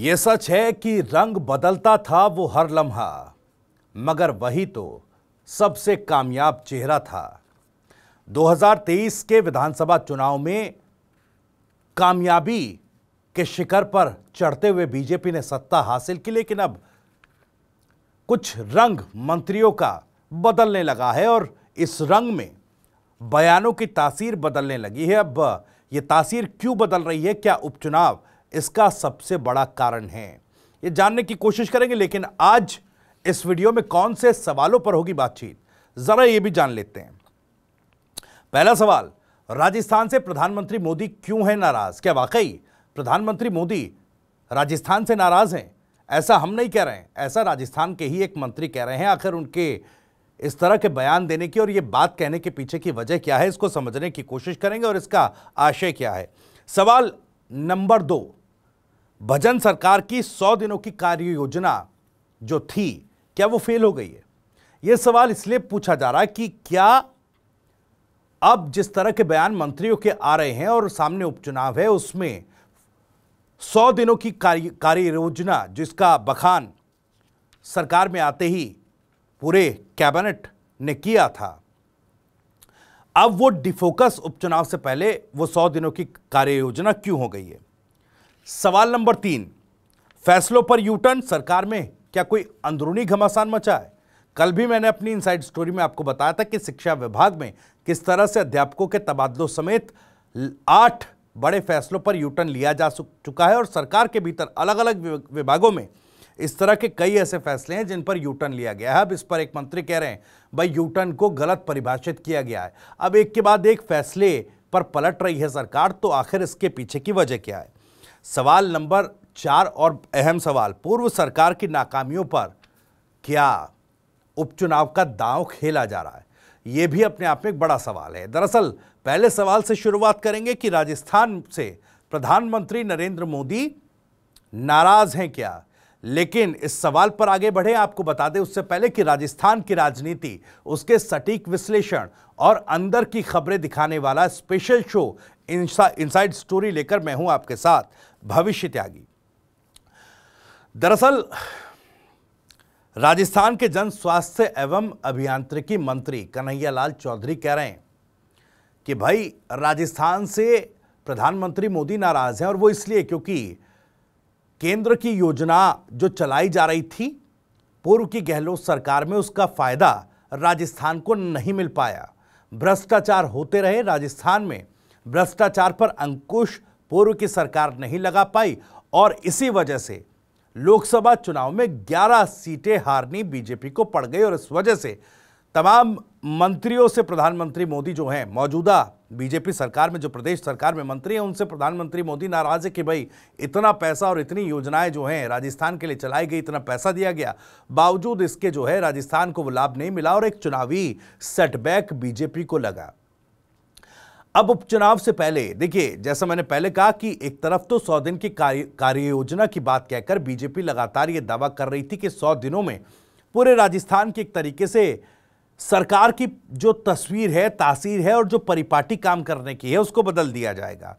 ये सच है कि रंग बदलता था वो हर लम्हा मगर वही तो सबसे कामयाब चेहरा था 2023 के विधानसभा चुनाव में कामयाबी के शिखर पर चढ़ते हुए बीजेपी ने सत्ता हासिल की लेकिन अब कुछ रंग मंत्रियों का बदलने लगा है और इस रंग में बयानों की तासीर बदलने लगी है अब ये तासीर क्यों बदल रही है क्या उपचुनाव इसका सबसे बड़ा कारण है ये जानने की कोशिश करेंगे लेकिन आज इस वीडियो में कौन से सवालों पर होगी बातचीत ज़रा ये भी जान लेते हैं पहला सवाल राजस्थान से प्रधानमंत्री मोदी क्यों है नाराज़ क्या वाकई प्रधानमंत्री मोदी राजस्थान से नाराज़ हैं ऐसा हम नहीं कह रहे हैं ऐसा राजस्थान के ही एक मंत्री कह रहे हैं आखिर उनके इस तरह के बयान देने की और ये बात कहने के पीछे की वजह क्या है इसको समझने की कोशिश करेंगे और इसका आशय क्या है सवाल नंबर दो भजन सरकार की सौ दिनों की कार्य योजना जो थी क्या वो फेल हो गई है यह सवाल इसलिए पूछा जा रहा है कि क्या अब जिस तरह के बयान मंत्रियों के आ रहे हैं और सामने उपचुनाव है उसमें सौ दिनों की कार्य योजना जिसका बखान सरकार में आते ही पूरे कैबिनेट ने किया था अब वो डिफोकस उपचुनाव से पहले वो सौ दिनों की कार्य योजना क्यों हो गई है सवाल नंबर तीन फैसलों पर यूटर्न सरकार में क्या कोई अंदरूनी घमासान मचा है कल भी मैंने अपनी इनसाइड स्टोरी में आपको बताया था कि शिक्षा विभाग में किस तरह से अध्यापकों के तबादलों समेत आठ बड़े फैसलों पर यूटर्न लिया जा चुका है और सरकार के भीतर अलग अलग विभागों में इस तरह के कई ऐसे फैसले हैं जिन पर यूटर्न लिया गया है अब इस पर एक मंत्री कह रहे हैं भाई यूटर्न को गलत परिभाषित किया गया है अब एक के बाद एक फैसले पर पलट रही है सरकार तो आखिर इसके पीछे की वजह क्या है सवाल नंबर चार और अहम सवाल पूर्व सरकार की नाकामियों पर क्या उपचुनाव का दांव खेला जा रहा है ये भी अपने आप में एक बड़ा सवाल है दरअसल पहले सवाल से शुरुआत करेंगे कि राजस्थान से प्रधानमंत्री नरेंद्र मोदी नाराज हैं क्या लेकिन इस सवाल पर आगे बढ़े आपको बता दें उससे पहले कि राजस्थान की राजनीति उसके सटीक विश्लेषण और अंदर की खबरें दिखाने वाला स्पेशल शो इनसाइड स्टोरी लेकर मैं हूं आपके साथ भविष्य त्यागी दरअसल राजस्थान के जन स्वास्थ्य एवं अभियांत्रिकी मंत्री कन्हैयालाल चौधरी कह रहे हैं कि भाई राजस्थान से प्रधानमंत्री मोदी नाराज हैं और वो इसलिए क्योंकि केंद्र की योजना जो चलाई जा रही थी पूर्व की गहलोत सरकार में उसका फायदा राजस्थान को नहीं मिल पाया भ्रष्टाचार होते रहे राजस्थान में भ्रष्टाचार पर अंकुश पूर्व की सरकार नहीं लगा पाई और इसी वजह से लोकसभा चुनाव में 11 सीटें हारनी बीजेपी को पड़ गई और इस वजह से तमाम मंत्रियों से प्रधानमंत्री मोदी जो हैं मौजूदा बीजेपी सरकार में जो प्रदेश सरकार में मंत्री हैं उनसे प्रधानमंत्री मोदी नाराज है कि भाई इतना पैसा और इतनी योजनाएं जो हैं राजस्थान के लिए चलाई गई इतना पैसा दिया गया बावजूद इसके जो है राजस्थान को वो लाभ नहीं मिला और एक चुनावी सेटबैक बीजेपी को लगा अब उपचुनाव से पहले देखिए जैसा मैंने पहले कहा कि एक तरफ तो 100 दिन की कार्य योजना की बात कहकर बीजेपी लगातार ये दावा कर रही थी कि 100 दिनों में पूरे राजस्थान की एक तरीके से सरकार की जो तस्वीर है तासीर है और जो परिपाटी काम करने की है उसको बदल दिया जाएगा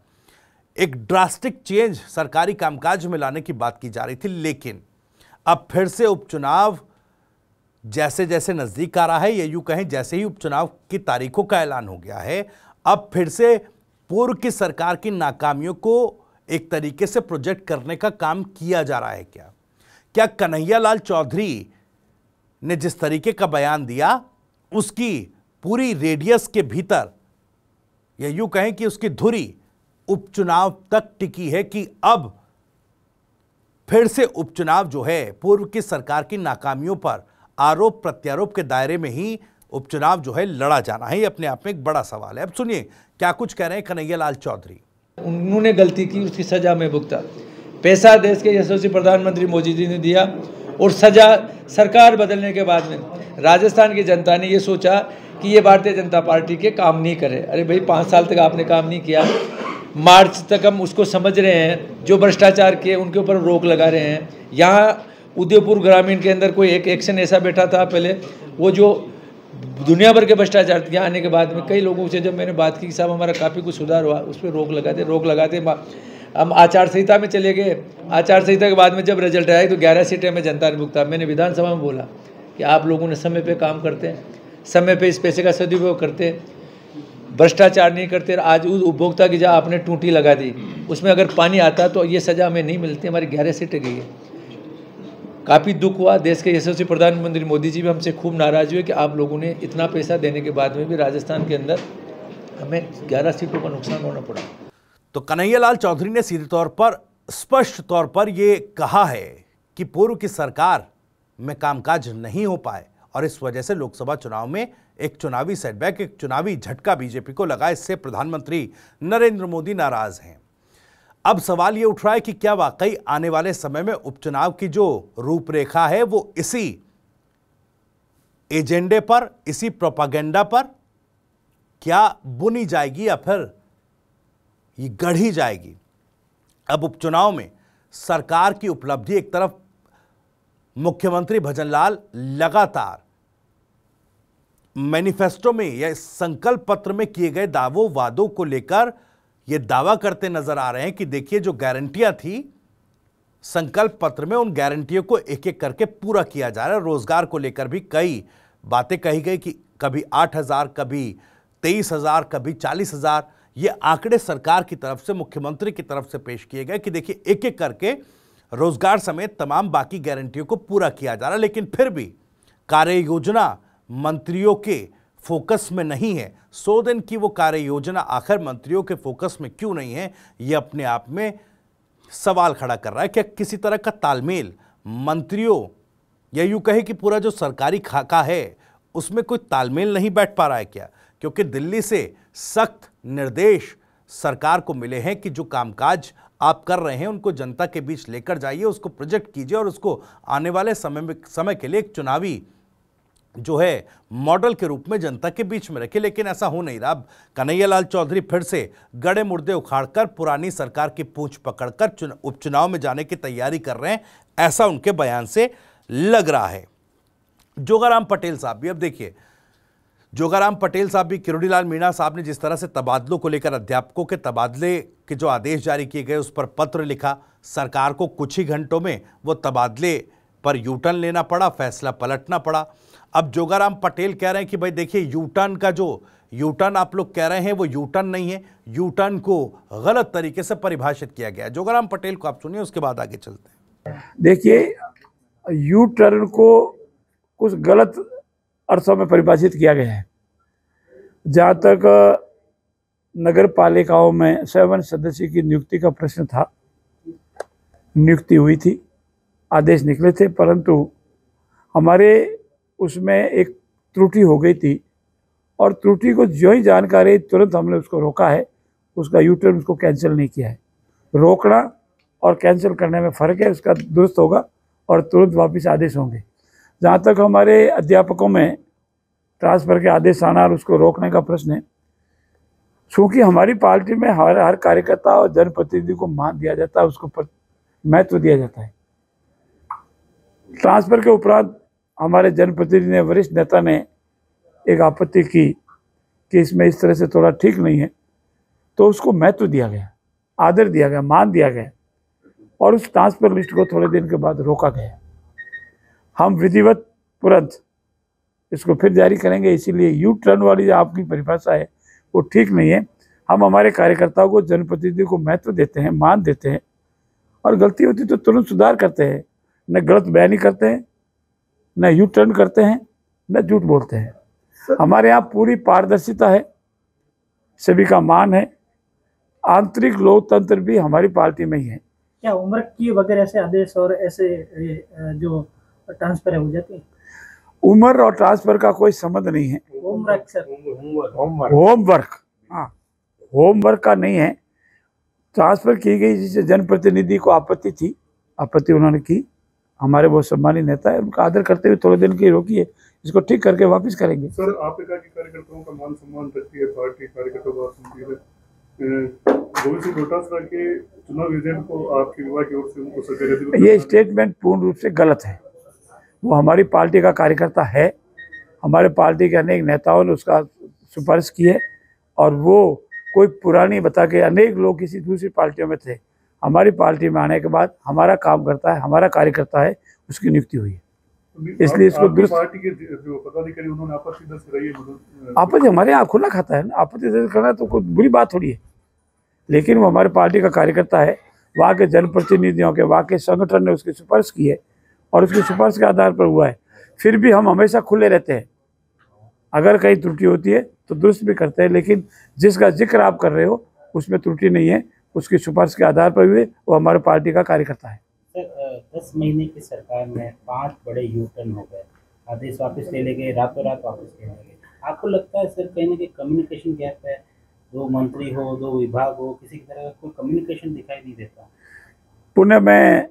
एक ड्रास्टिक चेंज सरकारी कामकाज में लाने की बात की जा रही थी लेकिन अब फिर से उपचुनाव जैसे जैसे नज़दीक आ रहा है या यूँ कहें जैसे ही उपचुनाव की तारीखों का ऐलान हो गया है अब फिर से पूर्व की सरकार की नाकामियों को एक तरीके से प्रोजेक्ट करने का काम किया जा रहा है क्या क्या कन्हैया लाल चौधरी ने जिस तरीके का बयान दिया उसकी पूरी रेडियस के भीतर या यूं कहें कि उसकी धुरी उपचुनाव तक टिकी है कि अब फिर से उपचुनाव जो है पूर्व की सरकार की नाकामियों पर आरोप प्रत्यारोप के दायरे में ही उपचुनाव जो है लड़ा जाना है ये अपने आप में एक बड़ा सवाल है अब सुनिए क्या कुछ कह रहे हैं कन्हैया लाल चौधरी उन्होंने गलती की उसकी सजा में भुगता पैसा देश के यशस्वी प्रधानमंत्री मोदी जी ने दिया और सजा सरकार बदलने के बाद में राजस्थान की जनता ने ये सोचा कि ये भारतीय जनता पार्टी के काम नहीं करे अरे भाई पाँच साल तक आपने काम नहीं किया मार्च तक हम उसको समझ रहे हैं जो भ्रष्टाचार किए उनके ऊपर रोक लगा रहे हैं यहाँ उदयपुर ग्रामीण के अंदर कोई एक एक्शन ऐसा बैठा था पहले वो जो दुनिया भर के भ्रष्टाचार यहाँ आने के बाद में कई लोगों से जब मैंने बात की साहब हमारा काफ़ी कुछ सुधार हुआ उस पर रोक लगाते रोक लगाते हम आचार संहिता में चले गए आचार संहिता के बाद में जब रिजल्ट आया तो ग्यारह सीटें में जनता ने भुगता मैंने विधानसभा में बोला कि आप लोगों ने समय पर काम करते हैं समय पर इस पैसे का सदुपयोग करते भ्रष्टाचार नहीं करते आज उस उपभोक्ता की जहाँ आपने टूटी लगा दी उसमें अगर पानी आता तो ये सज़ा हमें नहीं मिलती हमारी ग्यारह सीटें गई है काफ़ी दुख हुआ देश के यशस्वी प्रधानमंत्री मोदी जी भी हमसे खूब नाराज़ हुए कि आप लोगों ने इतना पैसा देने के बाद में भी राजस्थान के अंदर हमें ग्यारह सीटों का नुकसान होना पड़ा तो कन्हैयालाल चौधरी ने सीधे तौर पर स्पष्ट तौर पर ये कहा है कि पूर्व की सरकार में कामकाज नहीं हो पाए और इस वजह से लोकसभा चुनाव में एक चुनावी सेटबैक एक चुनावी झटका बीजेपी को लगा इससे प्रधानमंत्री नरेंद्र मोदी नाराज हैं अब सवाल ये उठ रहा है कि क्या वाकई आने वाले समय में उपचुनाव की जो रूपरेखा है वो इसी एजेंडे पर इसी प्रोपागेंडा पर क्या बुनी जाएगी या फिर ये गढ़ी जाएगी अब उपचुनाव में सरकार की उपलब्धि एक तरफ मुख्यमंत्री भजनलाल लगातार मैनिफेस्टो में या संकल्प पत्र में किए गए दावों वादों को लेकर ये दावा करते नजर आ रहे हैं कि देखिए जो गारंटियां थी संकल्प पत्र में उन गारंटियों को एक एक करके पूरा किया जा रहा है रोजगार को लेकर भी कई बातें कही गई कि कभी आठ हजार कभी तेईस हजार कभी चालीस हजार ये आंकड़े सरकार की तरफ से मुख्यमंत्री की तरफ से पेश किए गए कि देखिए एक एक करके रोजगार समेत तमाम बाकी गारंटियों को पूरा किया जा रहा है लेकिन फिर भी कार्य योजना मंत्रियों के फोकस में नहीं है सो दिन की वो कार्य योजना आखिर मंत्रियों के फोकस में क्यों नहीं है ये अपने आप में सवाल खड़ा कर रहा है क्या कि किसी तरह का तालमेल मंत्रियों या यूँ कहे कि पूरा जो सरकारी खाका है उसमें कोई तालमेल नहीं बैठ पा रहा है क्या क्योंकि दिल्ली से सख्त निर्देश सरकार को मिले हैं कि जो कामकाज आप कर रहे हैं उनको जनता के बीच लेकर जाइए उसको प्रोजेक्ट कीजिए और उसको आने वाले समय में समय के लिए एक चुनावी जो है मॉडल के रूप में जनता के बीच में रखे लेकिन ऐसा हो नहीं रहा अब कन्हैयालाल चौधरी फिर से गड़े मुर्दे उखाड़कर पुरानी सरकार की पूछ पकड़कर उपचुनाव में जाने की तैयारी कर रहे हैं ऐसा उनके बयान से लग रहा है जोगाराम पटेल साहब भी अब देखिए जोगाराम पटेल साहब भी किरोड़ीलाल मीणा साहब ने जिस तरह से तबादलों को लेकर अध्यापकों के तबादले के जो आदेश जारी किए गए उस पर पत्र लिखा सरकार को कुछ ही घंटों में वो तबादले पर यूटर्न लेना पड़ा फैसला पलटना पड़ा अब जोगाराम पटेल कह रहे हैं कि भाई देखिए यूटर्न का जो यूटर्न आप लोग कह रहे हैं वो यूटर्न नहीं है यूटर्न को गलत तरीके से परिभाषित किया गया जोगाराम पटेल को आप सुनिए उसके बाद आगे चलते हैं देखिए यू टर्न को कुछ गलत अर्थों में परिभाषित किया गया है जहाँ तक नगर पालिकाओं में सेवन सदस्य की नियुक्ति का प्रश्न था नियुक्ति हुई थी आदेश निकले थे परंतु हमारे उसमें एक त्रुटि हो गई थी और त्रुटि को जो ही जानकारी तुरंत हमने उसको रोका है उसका यू टर्न उसको कैंसिल नहीं किया है रोकना और कैंसिल करने में फ़र्क है उसका दुरुस्त होगा और तुरंत वापस आदेश होंगे जहाँ तक हमारे अध्यापकों में ट्रांसफ़र के आदेश आना और उसको रोकने का प्रश्न है चूँकि हमारी पार्टी में हर हर कार्यकर्ता और जनप्रतिनिधि को मान दिया जाता है उसको महत्व दिया जाता है ट्रांसफ़र के उपरांत हमारे जनप्रतिनिधि ने वरिष्ठ नेता ने एक आपत्ति की कि इसमें इस तरह से थोड़ा ठीक नहीं है तो उसको महत्व दिया गया आदर दिया गया मान दिया गया और उस ट्रांसफ़र लिस्ट को थोड़े दिन के बाद रोका गया हम विधिवत तुरंत इसको फिर जारी करेंगे इसीलिए यू टर्न वाली जो आपकी परिभाषा है वो ठीक नहीं है हम हमारे कार्यकर्ताओं को जनप्रतिनिधि को महत्व देते हैं मान देते हैं और गलती होती तो तुरंत सुधार करते हैं न गलत बयानी करते हैं न यू टर्न करते हैं न झूठ बोलते हैं हमारे यहाँ पूरी पारदर्शिता है सभी का मान है आंतरिक लोकतंत्र भी हमारी पार्टी में ही है क्या उम्र की वगैरह ऐसे आदेश और ऐसे जो ट्रांसफर हो जाते है उम्र और ट्रांसफर का कोई संबंध नहीं है होमवर्क सर होमवर्क हाँ होमवर्क का नहीं है ट्रांसफर की गई जिसे जनप्रतिनिधि को आपत्ति थी आपत्ति उन्होंने की हमारे बहुत सम्मानित नेता है उनका आदर करते हुए थोड़े दिन की रोकिए इसको ठीक करके वापस करेंगे सर आपने कहा कि कार्यकर्ताओं का मान सम्मान रखती है पार्टी कार्यकर्ता सुनती है ये स्टेटमेंट पूर्ण रूप से गलत है वो हमारी पार्टी का कार्यकर्ता है हमारे पार्टी के अनेक नेताओं ने उसका सिफारिश की है और वो कोई पुरानी बता के अनेक लोग किसी दूसरी पार्टियों में थे हमारी पार्टी में आने के बाद हमारा काम करता है हमारा कार्यकर्ता है उसकी नियुक्ति हुई है तो इसलिए इसको दुरुस्त आपत्ति मतलब, हमारे यहाँ खुला खाता है ना आपत्ति दर्ज करना तो कोई बुरी बात थोड़ी है लेकिन वो हमारे पार्टी का कार्यकर्ता है वहाँ के जनप्रतिनिधियों के वहाँ के संगठन ने उसकी सिफारिश की है और उसकी सिफारिश के आधार पर हुआ है फिर भी हम हमेशा खुले रहते हैं अगर कहीं त्रुटि होती है तो दुरुस्त भी करते हैं लेकिन जिसका जिक्र आप कर रहे हो उसमें त्रुटि नहीं है उसकी सिफारिश के आधार पर भी वो हमारे पार्टी का कार्यकर्ता है सर दस महीने की सरकार में पांच बड़े यूटर्न हो गए आदेश वापस ले ले गए रातों रात वापस ले गए आपको लगता है सर कहीं ना कहीं कम्युनिकेशन गैप है दो मंत्री हो दो विभाग हो किसी की तरह का कोई कम्युनिकेशन दिखाई नहीं देता पुनः मैं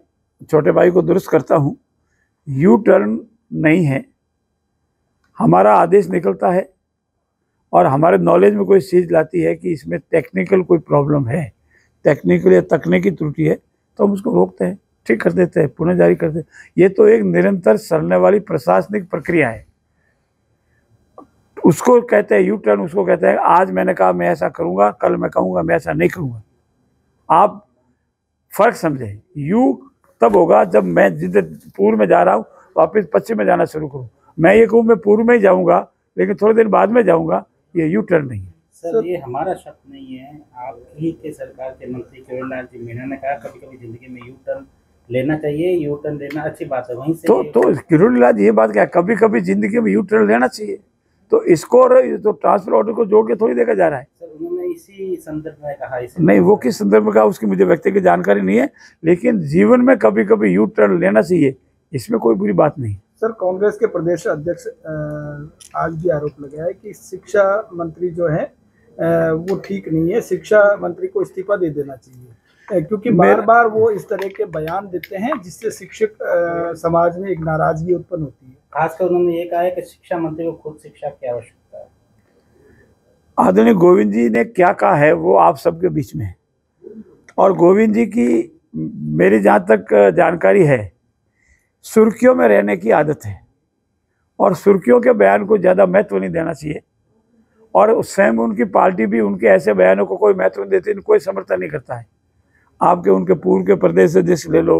छोटे भाई को दुरुस्त करता हूँ यू टर्न नहीं है हमारा आदेश निकलता है और हमारे नॉलेज में कोई चीज़ लाती है कि इसमें टेक्निकल कोई प्रॉब्लम है टेक्निकल या तकनीकी त्रुटि है तो हम उसको रोकते हैं ठीक कर देते हैं पुनः जारी करते हैं ये तो एक निरंतर सड़ने वाली प्रशासनिक प्रक्रिया है उसको कहते हैं यू टर्न उसको कहते हैं आज मैंने कहा मैं ऐसा करूँगा कल मैं कहूँगा मैं ऐसा नहीं करूँगा आप फर्क समझें यू तब होगा जब मैं जिधर पूर्व में जा रहा हूँ वापस पश्चिम में जाना शुरू करूँ मैं ये कहूँ मैं पूर्व में ही जाऊँगा लेकिन थोड़े दिन बाद में जाऊँगा ये यू टर्न नहीं है सर ये हमारा शक नहीं है आप ही के सरकार के मंत्री केवल लाल जी मीणा ने कहा कभी कभी जिंदगी में यू टर्न लेना चाहिए यू टर्न लेना अच्छी बात है वहीं से तो तो किरण लाल जी ये बात क्या कभी कभी जिंदगी में यू टर्न लेना चाहिए तो इसको और तो ट्रांसफर ऑर्डर को जोड़ के थोड़ी देखा जा रहा है सर उन्होंने इसी संदर्भ में कहा इसी नहीं वो किस संदर्भ में कहा उसकी मुझे व्यक्तिगत जानकारी नहीं है लेकिन जीवन में कभी कभी यू टर्न लेना चाहिए इसमें कोई बुरी बात नहीं सर कांग्रेस के प्रदेश अध्यक्ष आज भी आरोप लगाया है कि शिक्षा मंत्री जो है वो ठीक नहीं है शिक्षा मंत्री को इस्तीफा दे देना चाहिए क्योंकि बार बार वो इस तरह के बयान देते हैं जिससे शिक्षक समाज में एक नाराजगी उत्पन्न होती है खासकर उन्होंने ये कहा है कि शिक्षा मंत्री को खुद शिक्षा की आवश्यकता है आदरणीय गोविंद जी ने क्या कहा है वो आप सबके बीच में और गोविंद जी की मेरी जहाँ तक जानकारी है सुर्खियों में रहने की आदत है और सुर्खियों के बयान को ज़्यादा महत्व नहीं देना चाहिए और स्वयं उनकी पार्टी भी उनके ऐसे बयानों को कोई महत्व नहीं देती कोई समर्थन नहीं करता है आपके उनके पूर्व के प्रदेश अध्यक्ष ले लो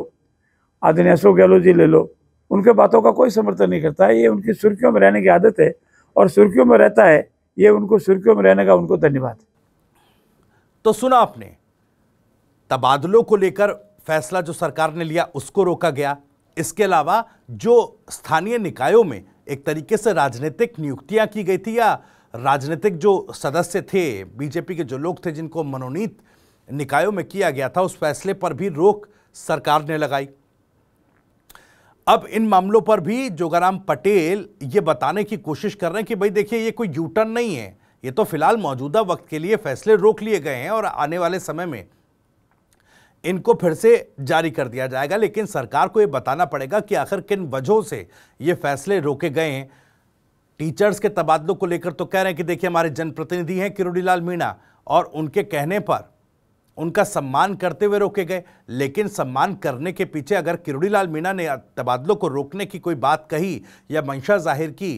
आदरणीय अशोक गहलोत जी ले लो उनके बातों का कोई समर्थन नहीं करता है ये उनकी सुर्खियों में रहने की आदत है और सुर्खियों में रहता है ये उनको सुर्खियों में रहने का उनको धन्यवाद तो सुना आपने तबादलों को लेकर फैसला जो सरकार ने लिया उसको रोका गया इसके अलावा जो स्थानीय निकायों में एक तरीके से राजनीतिक नियुक्तियां की गई थी या राजनीतिक जो सदस्य थे बीजेपी के जो लोग थे जिनको मनोनीत निकायों में किया गया था उस फैसले पर भी रोक सरकार ने लगाई अब इन मामलों पर भी जोगाराम पटेल ये बताने की कोशिश कर रहे हैं कि भाई देखिए ये कोई यूटर्न नहीं है ये तो फिलहाल मौजूदा वक्त के लिए फैसले रोक लिए गए हैं और आने वाले समय में इनको फिर से जारी कर दिया जाएगा लेकिन सरकार को ये बताना पड़ेगा कि आखिर किन वजहों से ये फैसले रोके गए हैं टीचर्स के तबादलों को लेकर तो कह रहे हैं कि देखिए हमारे जनप्रतिनिधि हैं किरोड़ीलाल मीणा और उनके कहने पर उनका सम्मान करते हुए रोके गए लेकिन सम्मान करने के पीछे अगर किरोड़ीलाल मीणा ने तबादलों को रोकने की कोई बात कही या मंशा जाहिर की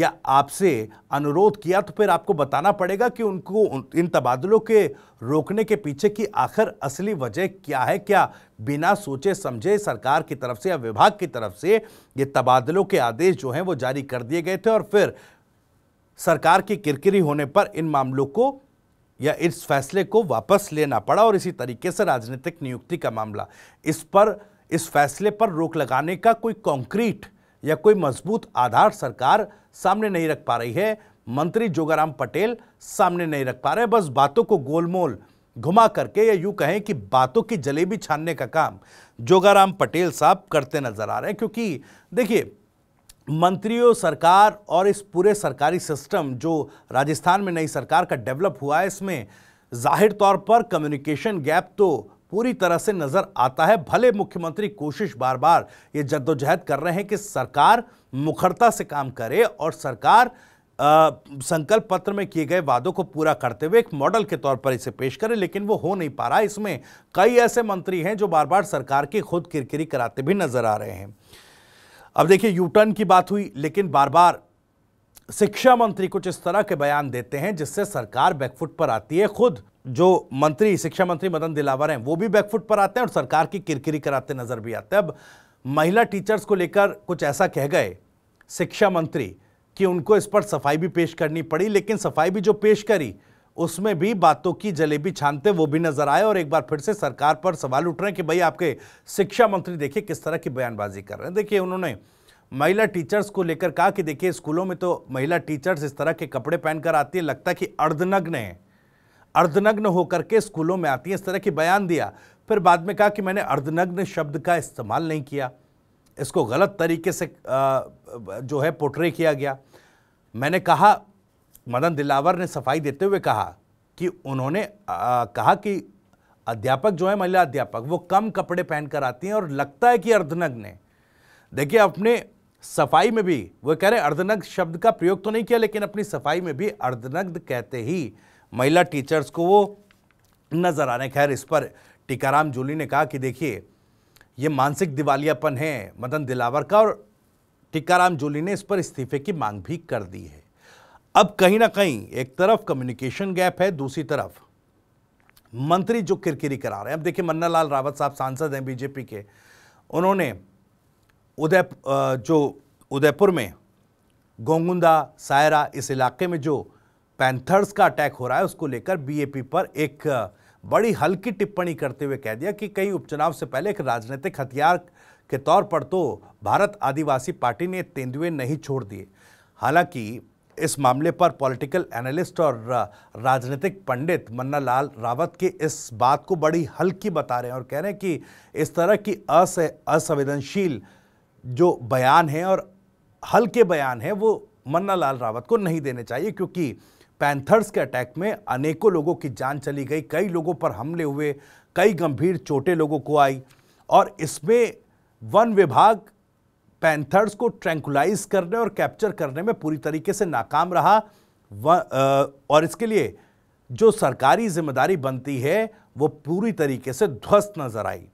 या आपसे अनुरोध किया तो फिर आपको बताना पड़ेगा कि उनको इन तबादलों के रोकने के पीछे की आखिर असली वजह क्या है क्या बिना सोचे समझे सरकार की तरफ से या विभाग की तरफ से ये तबादलों के आदेश जो हैं वो जारी कर दिए गए थे और फिर सरकार की किरकिरी होने पर इन मामलों को या इस फैसले को वापस लेना पड़ा और इसी तरीके से राजनीतिक नियुक्ति का मामला इस पर इस फैसले पर रोक लगाने का कोई कॉन्क्रीट या कोई मजबूत आधार सरकार सामने नहीं रख पा रही है मंत्री जोगाराम पटेल सामने नहीं रख पा रहे बस बातों को गोलमोल घुमा करके या यूँ कहें कि बातों की जलेबी छानने का काम जोगाराम पटेल साहब करते नजर आ रहे हैं क्योंकि देखिए मंत्रियों सरकार और इस पूरे सरकारी सिस्टम जो राजस्थान में नई सरकार का डेवलप हुआ है इसमें जाहिर तौर पर कम्युनिकेशन गैप तो पूरी तरह से नज़र आता है भले मुख्यमंत्री कोशिश बार बार ये जद्दोजहद कर रहे हैं कि सरकार मुखरता से काम करे और सरकार आ, संकल्प पत्र में किए गए वादों को पूरा करते हुए एक मॉडल के तौर पर इसे पेश करें लेकिन वो हो नहीं पा रहा इसमें कई ऐसे मंत्री हैं जो बार बार सरकार की खुद किरकिरी कराते भी नजर आ रहे हैं अब देखिए यूटर्न की बात हुई लेकिन बार बार शिक्षा मंत्री कुछ इस तरह के बयान देते हैं जिससे सरकार बैकफुट पर आती है खुद जो मंत्री शिक्षा मंत्री मदन दिलावर हैं वो भी बैकफुट पर आते हैं और सरकार की किरकिरी कराते नजर भी आते हैं अब महिला टीचर्स को लेकर कुछ ऐसा कह गए शिक्षा मंत्री कि उनको इस पर सफाई भी पेश करनी पड़ी लेकिन सफाई भी जो पेश करी उसमें भी बातों की जलेबी छानते वो भी नजर आए और एक बार फिर से सरकार पर सवाल उठ रहे हैं कि भाई आपके शिक्षा मंत्री देखिए किस तरह की बयानबाजी कर रहे हैं देखिए उन्होंने महिला टीचर्स को लेकर कहा कि देखिए स्कूलों में तो महिला टीचर्स इस तरह के कपड़े पहनकर आती है लगता है कि अर्धनग्न है अर्धनग्न होकर के स्कूलों में आती है इस तरह की बयान दिया फिर बाद में कहा कि मैंने अर्धनग्न शब्द का इस्तेमाल नहीं किया इसको गलत तरीके से जो है पोट्रे किया गया मैंने कहा मदन दिलावर ने सफाई देते हुए कहा कि उन्होंने आ, कहा कि अध्यापक जो है महिला अध्यापक वो कम कपड़े पहनकर आती हैं और लगता है कि अर्धनग्न है देखिए अपने सफाई में भी वो कह रहे हैं अर्धनग्न शब्द का प्रयोग तो नहीं किया लेकिन अपनी सफाई में भी अर्धनग्न कहते ही महिला टीचर्स को वो नजर आने खैर इस पर टीकाराम जूली ने कहा कि देखिए ये मानसिक दिवालियापन है मदन दिलावर का और टीकाराम जूली ने इस पर इस्तीफे की मांग भी कर दी है अब कहीं ना कहीं एक तरफ कम्युनिकेशन गैप है दूसरी तरफ मंत्री जो किरकिरी करा रहे हैं अब देखिए मन्ना लाल रावत साहब सांसद हैं बीजेपी के उन्होंने उदय जो उदयपुर में गोंगुंदा सायरा इस इलाके में जो पैंथर्स का अटैक हो रहा है उसको लेकर बीएपी पर एक बड़ी हल्की टिप्पणी करते हुए कह दिया कि कई उपचुनाव से पहले एक राजनीतिक हथियार के तौर पर तो भारत आदिवासी पार्टी ने तेंदुए नहीं छोड़ दिए हालांकि इस मामले पर पॉलिटिकल एनालिस्ट और राजनीतिक पंडित मन्ना लाल रावत की इस बात को बड़ी हल्की बता रहे हैं और कह रहे हैं कि इस तरह की अस असंवेदनशील जो बयान हैं और हल्के बयान हैं वो मन्ना लाल रावत को नहीं देने चाहिए क्योंकि पैंथर्स के अटैक में अनेकों लोगों की जान चली गई कई लोगों पर हमले हुए कई गंभीर चोटें लोगों को आई और इसमें वन विभाग पैंथर्स को ट्रैंकुलाइज करने और कैप्चर करने में पूरी तरीके से नाकाम रहा व, आ, और इसके लिए जो सरकारी जिम्मेदारी बनती है वो पूरी तरीके से ध्वस्त नजर आई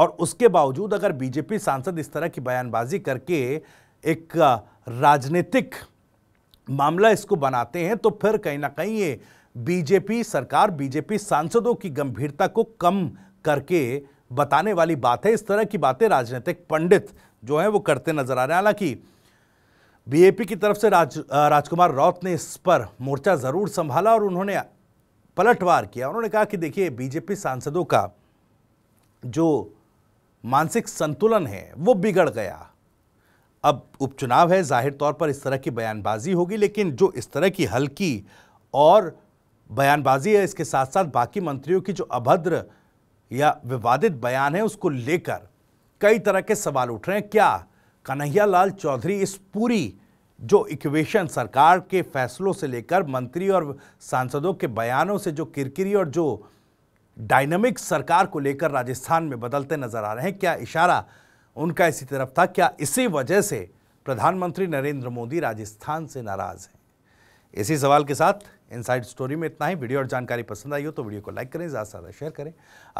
और उसके बावजूद अगर बीजेपी सांसद इस तरह की बयानबाजी करके एक राजनीतिक मामला इसको बनाते हैं तो फिर कहीं ना कहीं ये बीजेपी सरकार बीजेपी सांसदों की गंभीरता को कम करके बताने वाली बात है इस तरह की बातें राजनीतिक पंडित जो है वो करते नजर आ रहे हैं हालांकि बीएपी की तरफ से राज राजकुमार राउत ने इस पर मोर्चा जरूर संभाला और उन्होंने पलटवार किया उन्होंने कहा कि देखिए बीजेपी सांसदों का जो मानसिक संतुलन है वो बिगड़ गया अब उपचुनाव है जाहिर तौर पर इस तरह की बयानबाजी होगी लेकिन जो इस तरह की हल्की और बयानबाजी है इसके साथ साथ बाकी मंत्रियों की जो अभद्र या विवादित बयान है उसको लेकर कई तरह के सवाल उठ रहे हैं क्या कन्हैया लाल चौधरी इस पूरी जो इक्वेशन सरकार के फैसलों से लेकर मंत्री और सांसदों के बयानों से जो किरकिरी और जो डायनामिक सरकार को लेकर राजस्थान में बदलते नजर आ रहे हैं क्या इशारा उनका इसी तरफ था क्या इसी वजह से प्रधानमंत्री नरेंद्र मोदी राजस्थान से नाराज हैं इसी सवाल के साथ इनसाइड स्टोरी में इतना ही वीडियो और जानकारी पसंद आई हो तो वीडियो को लाइक करें ज़्यादा से ज़्यादा शेयर करें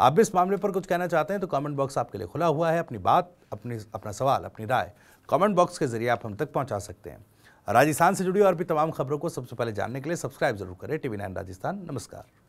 आप भी इस मामले पर कुछ कहना चाहते हैं तो कमेंट बॉक्स आपके लिए खुला हुआ है अपनी बात अपनी अपना सवाल अपनी राय कमेंट बॉक्स के जरिए आप हम तक पहुँचा सकते हैं राजस्थान से जुड़ी और भी तमाम खबरों को सबसे पहले जानने के लिए सब्सक्राइब जरूर करें वी नाइन राजस्थान नमस्कार